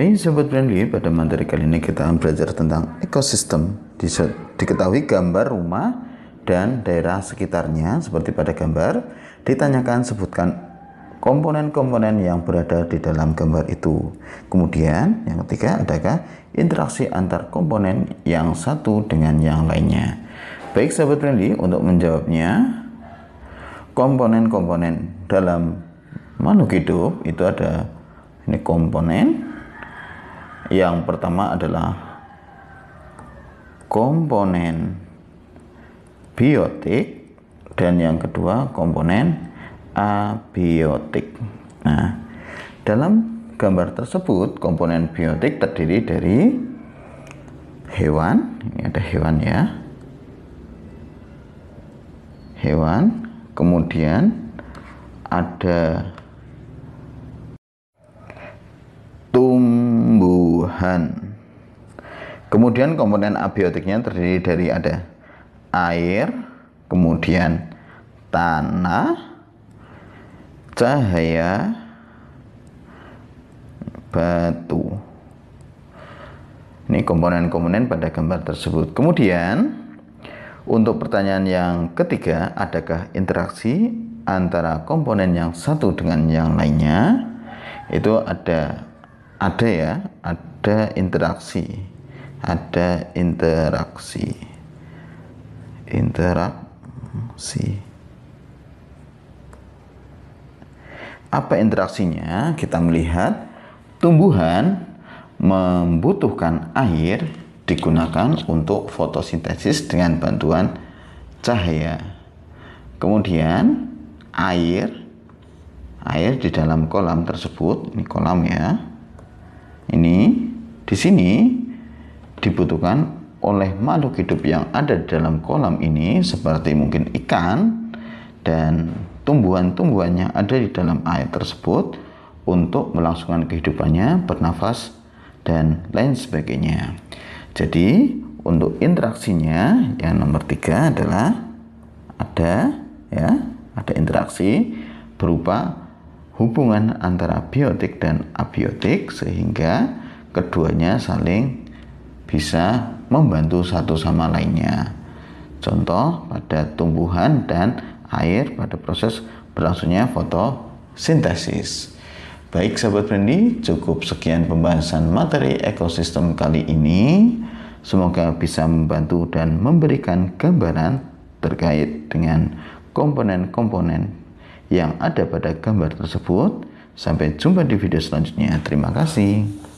Hai Sobat friendly, pada materi kali ini kita akan belajar tentang ekosistem. Diketahui gambar rumah dan daerah sekitarnya seperti pada gambar. Ditanyakan sebutkan komponen-komponen yang berada di dalam gambar itu. Kemudian yang ketiga adakah interaksi antar komponen yang satu dengan yang lainnya. Baik Sobat friendly untuk menjawabnya komponen-komponen dalam makhluk hidup itu ada ini komponen yang pertama adalah komponen biotik dan yang kedua komponen abiotik. Nah, dalam gambar tersebut komponen biotik terdiri dari hewan, ini ada hewan ya. Hewan, kemudian ada Kemudian komponen abiotiknya terdiri dari ada air, kemudian tanah, cahaya, batu. Ini komponen-komponen pada gambar tersebut. Kemudian untuk pertanyaan yang ketiga, adakah interaksi antara komponen yang satu dengan yang lainnya? Itu ada ada ya, ada ada interaksi ada interaksi interaksi apa interaksinya kita melihat tumbuhan membutuhkan air digunakan untuk fotosintesis dengan bantuan cahaya kemudian air air di dalam kolam tersebut ini kolam ya ini di sini dibutuhkan oleh makhluk hidup yang ada di dalam kolam ini seperti mungkin ikan dan tumbuhan-tumbuhannya ada di dalam air tersebut untuk melangsungkan kehidupannya, bernafas dan lain sebagainya. Jadi untuk interaksinya yang nomor tiga adalah ada ya ada interaksi berupa hubungan antara biotik dan abiotik sehingga keduanya saling bisa membantu satu sama lainnya. Contoh pada tumbuhan dan air pada proses berlangsungnya fotosintesis. Baik sahabat Brandi, cukup sekian pembahasan materi ekosistem kali ini. Semoga bisa membantu dan memberikan gambaran terkait dengan komponen-komponen yang ada pada gambar tersebut. Sampai jumpa di video selanjutnya. Terima kasih.